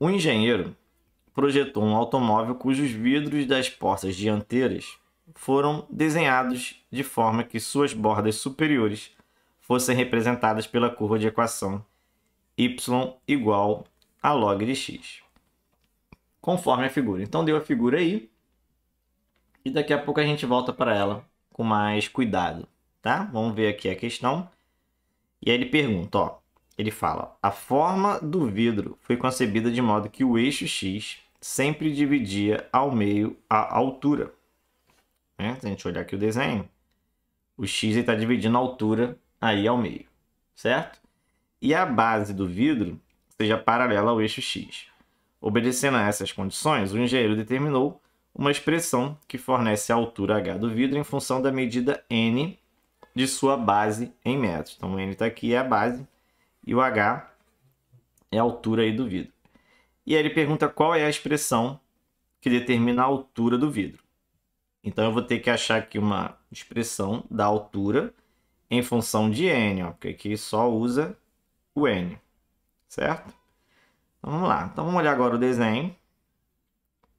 Um engenheiro projetou um automóvel cujos vidros das portas dianteiras foram desenhados de forma que suas bordas superiores fossem representadas pela curva de equação y igual a log de x, conforme a figura. Então deu a figura aí e daqui a pouco a gente volta para ela com mais cuidado, tá? Vamos ver aqui a questão. E aí ele pergunta, ó, ele fala: a forma do vidro foi concebida de modo que o eixo X sempre dividia ao meio a altura. Né? Se a gente olhar aqui o desenho, o X está dividindo a altura aí ao meio, certo? E a base do vidro seja paralela ao eixo X. Obedecendo a essas condições, o engenheiro determinou uma expressão que fornece a altura H do vidro em função da medida N de sua base em metros. Então, N está aqui, é a base e o H é a altura aí do vidro. E aí ele pergunta qual é a expressão que determina a altura do vidro. Então eu vou ter que achar aqui uma expressão da altura em função de n, ó, porque aqui só usa o n, certo? Então vamos lá. Então vamos olhar agora o desenho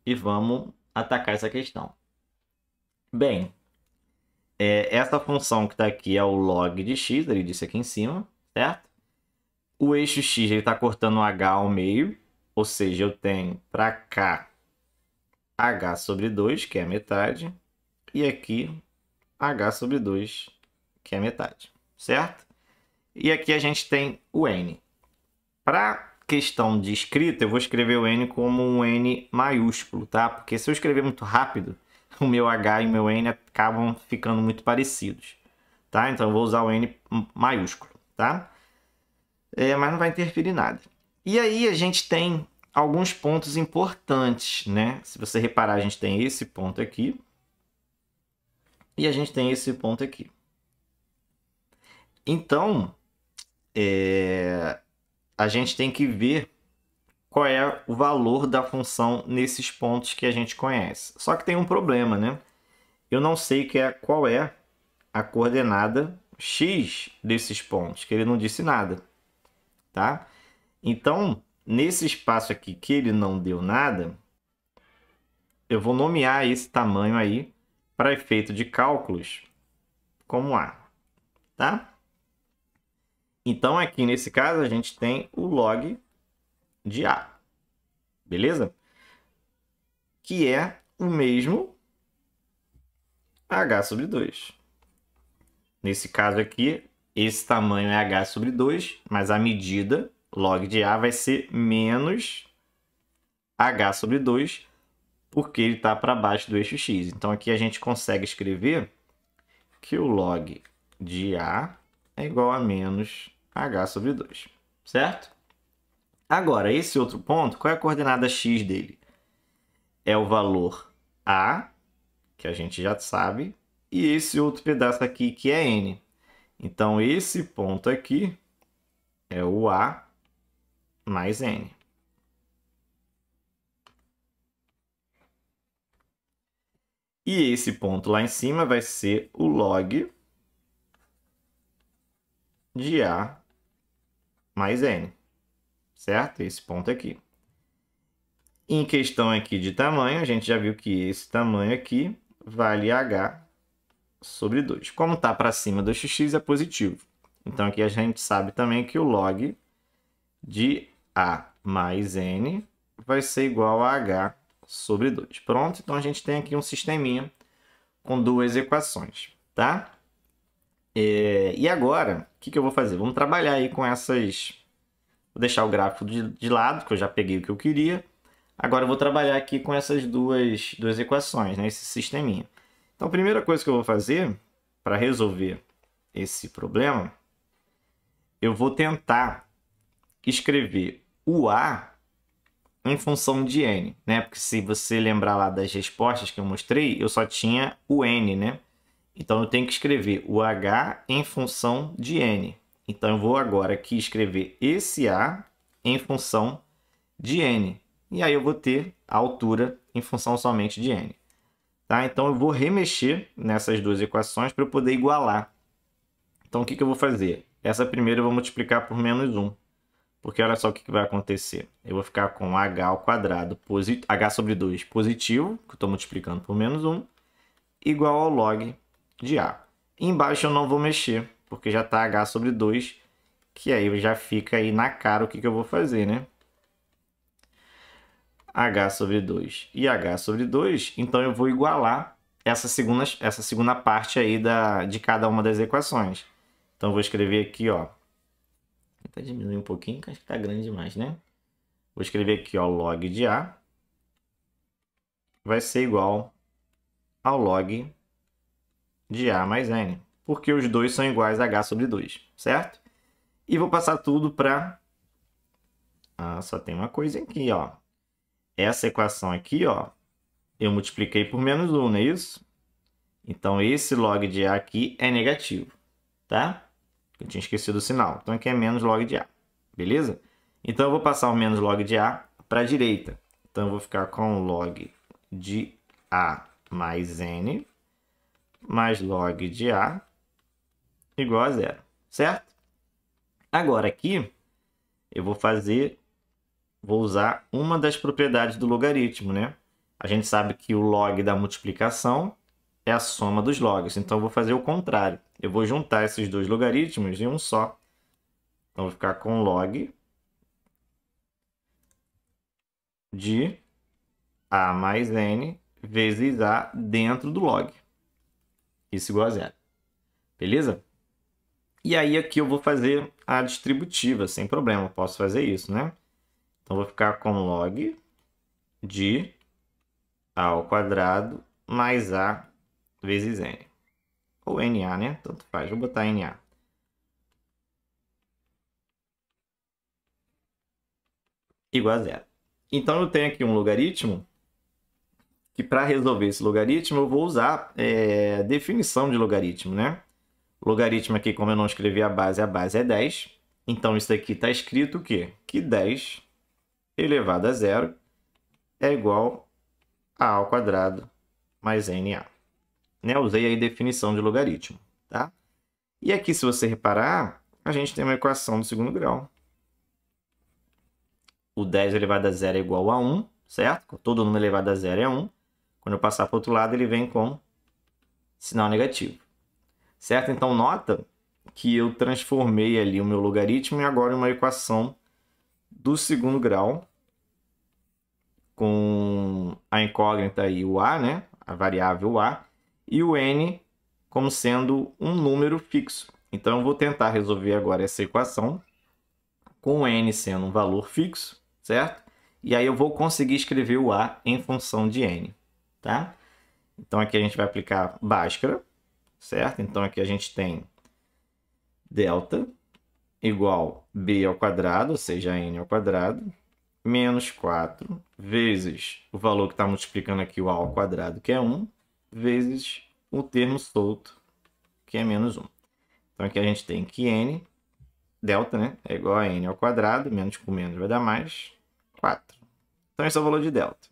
e vamos atacar essa questão. Bem, é, essa função que está aqui é o log de x, ele disse aqui em cima, certo? O eixo X ele está cortando o H ao meio, ou seja, eu tenho para cá H sobre 2, que é a metade, e aqui H sobre 2, que é a metade, certo? E aqui a gente tem o N. Para questão de escrita, eu vou escrever o N como um N maiúsculo, tá? Porque se eu escrever muito rápido, o meu H e o meu N acabam ficando muito parecidos, tá? Então eu vou usar o N maiúsculo, tá? é, mas não vai interferir nada. E aí a gente tem alguns pontos importantes, né? Se você reparar, a gente tem esse ponto aqui e a gente tem esse ponto aqui. Então, é, a gente tem que ver qual é o valor da função nesses pontos que a gente conhece. Só que tem um problema, né? Eu não sei que é, qual é a coordenada x desses pontos, que ele não disse nada tá? Então, nesse espaço aqui que ele não deu nada, eu vou nomear esse tamanho aí para efeito de cálculos como A, tá? Então, aqui nesse caso, a gente tem o log de A, beleza? Que é o mesmo H sobre 2. Nesse caso aqui, esse tamanho é H sobre 2, mas a medida log de A vai ser menos H sobre 2, porque ele está para baixo do eixo X. Então, aqui a gente consegue escrever que o log de A é igual a menos H sobre 2, certo? Agora, esse outro ponto, qual é a coordenada X dele? É o valor A, que a gente já sabe, e esse outro pedaço aqui, que é N. Então, esse ponto aqui é o A mais N. E esse ponto lá em cima vai ser o log de A mais N, certo? Esse ponto aqui. Em questão aqui de tamanho, a gente já viu que esse tamanho aqui vale H sobre 2. Como está para cima do x é positivo. Então aqui a gente sabe também que o log de A mais N vai ser igual a H sobre 2. Pronto, então a gente tem aqui um sisteminha com duas equações, tá? É, e agora, o que, que eu vou fazer? Vamos trabalhar aí com essas... Vou deixar o gráfico de, de lado, que eu já peguei o que eu queria. Agora eu vou trabalhar aqui com essas duas, duas equações, né? esse sisteminha. Então, a primeira coisa que eu vou fazer para resolver esse problema, eu vou tentar escrever o A em função de N, né? Porque se você lembrar lá das respostas que eu mostrei, eu só tinha o N, né? Então, eu tenho que escrever o H em função de N. Então, eu vou agora aqui escrever esse A em função de N. E aí, eu vou ter a altura em função somente de N. Tá? Então eu vou remexer nessas duas equações para eu poder igualar. Então o que, que eu vou fazer? Essa primeira eu vou multiplicar por menos 1. Porque olha só o que, que vai acontecer. Eu vou ficar com h ao quadrado, posit... h sobre 2 positivo, que eu estou multiplicando por menos 1, igual ao log de a. Embaixo eu não vou mexer, porque já está h sobre 2, que aí já fica aí na cara o que, que eu vou fazer, né? h sobre 2 e h sobre 2, então eu vou igualar essa segunda, essa segunda parte aí da, de cada uma das equações. Então eu vou escrever aqui, ó. Vou diminuir um pouquinho, que acho que tá grande demais, né? Vou escrever aqui, ó, log de a vai ser igual ao log de a mais n, porque os dois são iguais a h sobre 2, certo? E vou passar tudo para... Ah, só tem uma coisa aqui, ó essa equação aqui, ó, eu multipliquei por menos 1, não é isso? Então, esse log de A aqui é negativo, tá? Eu tinha esquecido o sinal. Então, aqui é menos log de A, beleza? Então, eu vou passar o menos log de A para a direita. Então, eu vou ficar com log de A mais N mais log de A igual a zero, certo? Agora, aqui, eu vou fazer vou usar uma das propriedades do logaritmo, né? A gente sabe que o log da multiplicação é a soma dos logs, então eu vou fazer o contrário. Eu vou juntar esses dois logaritmos em um só. Então, vou ficar com log de a mais n vezes a dentro do log. Isso igual a zero. Beleza? E aí aqui eu vou fazer a distributiva, sem problema, posso fazer isso, né? Então vou ficar com log de a ao quadrado mais a vezes n. Ou na, né? Tanto faz, vou botar na. Igual a zero. Então eu tenho aqui um logaritmo que para resolver esse logaritmo eu vou usar é, definição de logaritmo, né? Logaritmo aqui, como eu não escrevi a base, a base é 10. Então isso aqui está escrito o quê? Que 10 elevado a zero é igual a A ao quadrado mais NA. Né? Usei aí definição de logaritmo. Tá? E aqui, se você reparar, a gente tem uma equação do segundo grau. O 10 elevado a zero é igual a 1, certo? Todo número elevado a zero é 1. Quando eu passar para o outro lado, ele vem com sinal negativo. Certo? Então, nota que eu transformei ali o meu logaritmo e agora uma equação do segundo grau, com a incógnita e o A, né? a variável A, e o N como sendo um número fixo. Então, eu vou tentar resolver agora essa equação, com o N sendo um valor fixo, certo? E aí eu vou conseguir escrever o A em função de N, tá? Então, aqui a gente vai aplicar Bhaskara, certo? Então, aqui a gente tem delta igual b ao quadrado, ou seja, n ao quadrado, menos 4 vezes o valor que está multiplicando aqui o a ao quadrado, que é 1, vezes o termo solto, que é menos 1. Então aqui a gente tem que n, delta, né, é igual a n ao quadrado, menos com menos vai dar mais 4. Então esse é o valor de delta.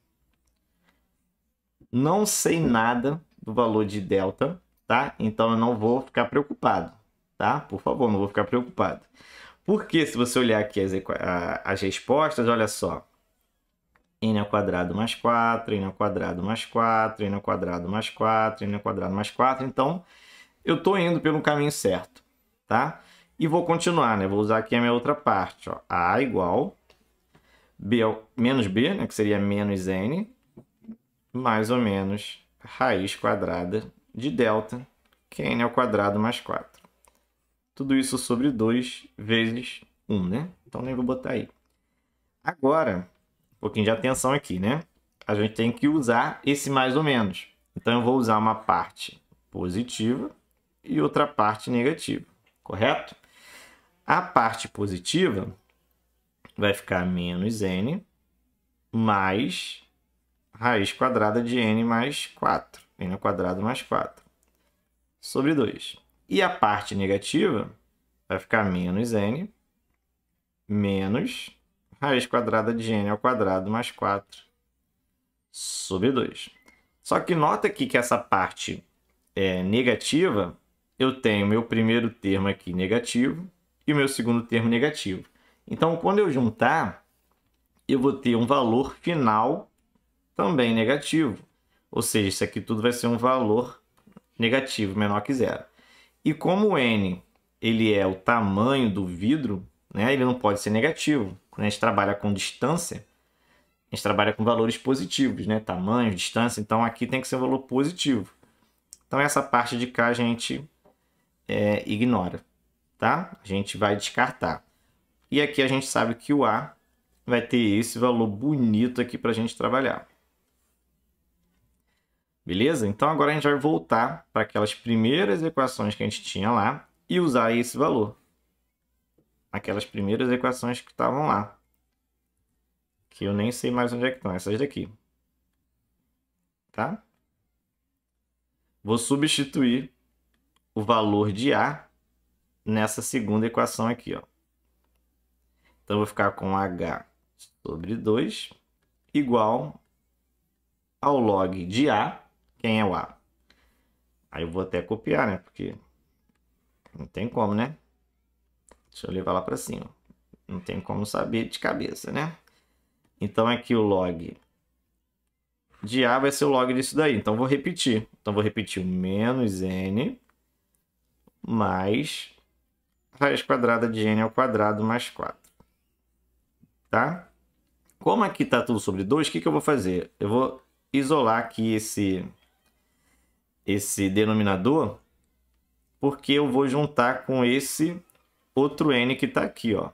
Não sei nada do valor de delta, tá? Então eu não vou ficar preocupado tá? Por favor, não vou ficar preocupado. Porque se você olhar aqui as, as respostas, olha só. n ao quadrado mais 4, n ao quadrado mais 4, n ao quadrado mais 4, n ao quadrado mais 4. Então, eu estou indo pelo caminho certo, tá? E vou continuar, né? Vou usar aqui a minha outra parte, ó. A igual b ao, menos b, né? Que seria menos n, mais ou menos raiz quadrada de delta, que é n ao quadrado mais 4. Tudo isso sobre 2 vezes 1, um, né? Então nem vou botar aí. Agora, um pouquinho de atenção aqui, né? A gente tem que usar esse mais ou menos. Então eu vou usar uma parte positiva e outra parte negativa, correto? A parte positiva vai ficar menos n mais raiz quadrada de n mais 4. n ao quadrado mais 4 sobre 2. E a parte negativa vai ficar menos n menos raiz quadrada de n ao quadrado mais 4 sobre 2. Só que nota aqui que essa parte é negativa, eu tenho meu primeiro termo aqui negativo e meu segundo termo negativo. Então, quando eu juntar, eu vou ter um valor final também negativo. Ou seja, isso aqui tudo vai ser um valor negativo menor que zero. E como o N ele é o tamanho do vidro, né, ele não pode ser negativo. Quando a gente trabalha com distância, a gente trabalha com valores positivos, né? Tamanho, distância, então aqui tem que ser um valor positivo. Então essa parte de cá a gente é, ignora, tá? A gente vai descartar. E aqui a gente sabe que o A vai ter esse valor bonito aqui para a gente trabalhar. Beleza? Então agora a gente vai voltar para aquelas primeiras equações que a gente tinha lá e usar esse valor. Aquelas primeiras equações que estavam lá. Que eu nem sei mais onde é que estão, essas daqui. Tá? Vou substituir o valor de A nessa segunda equação aqui. Ó. Então, vou ficar com H sobre 2 igual ao log de A quem é o A. Aí eu vou até copiar, né? Porque não tem como, né? Deixa eu levar lá para cima. Não tem como saber de cabeça, né? Então aqui é o log de A vai ser o log disso daí. Então vou repetir. Então vou repetir o menos N mais raiz quadrada de N ao quadrado mais 4. Tá? Como aqui está tudo sobre 2, o que, que eu vou fazer? Eu vou isolar aqui esse esse denominador, porque eu vou juntar com esse outro n que está aqui, ó.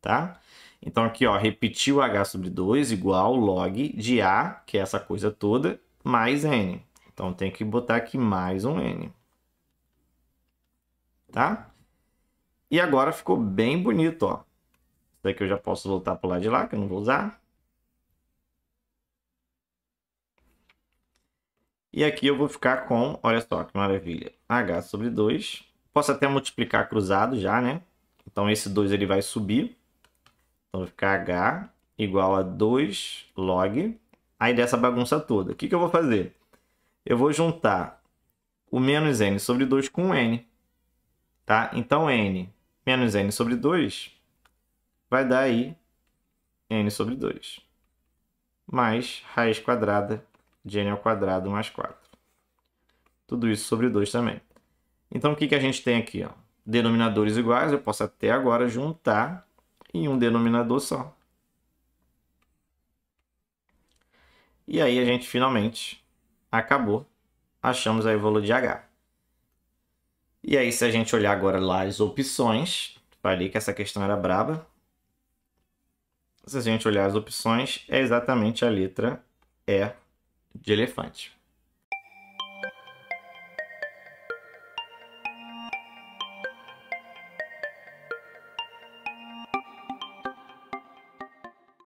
Tá? Então aqui, ó, repetiu h sobre 2 igual log de a, que é essa coisa toda, mais n. Então tem que botar aqui mais um n. Tá? E agora ficou bem bonito, ó. Isso daqui eu já posso voltar para o lado de lá, que eu não vou usar. E aqui eu vou ficar com, olha só que maravilha, h sobre 2. Posso até multiplicar cruzado já, né? Então esse 2 ele vai subir. Então vai ficar h igual a 2 log. Aí dessa bagunça toda. O que, que eu vou fazer? Eu vou juntar o menos n sobre 2 com n. Tá? Então n menos n sobre 2 vai dar aí n sobre 2 mais raiz quadrada de n ao quadrado mais 4. Tudo isso sobre 2 também. Então, o que, que a gente tem aqui? Ó? Denominadores iguais, eu posso até agora juntar em um denominador só. E aí a gente finalmente acabou. Achamos a evolução de H. E aí, se a gente olhar agora lá as opções, falei que essa questão era braba. Se a gente olhar as opções, é exatamente a letra E de elefante.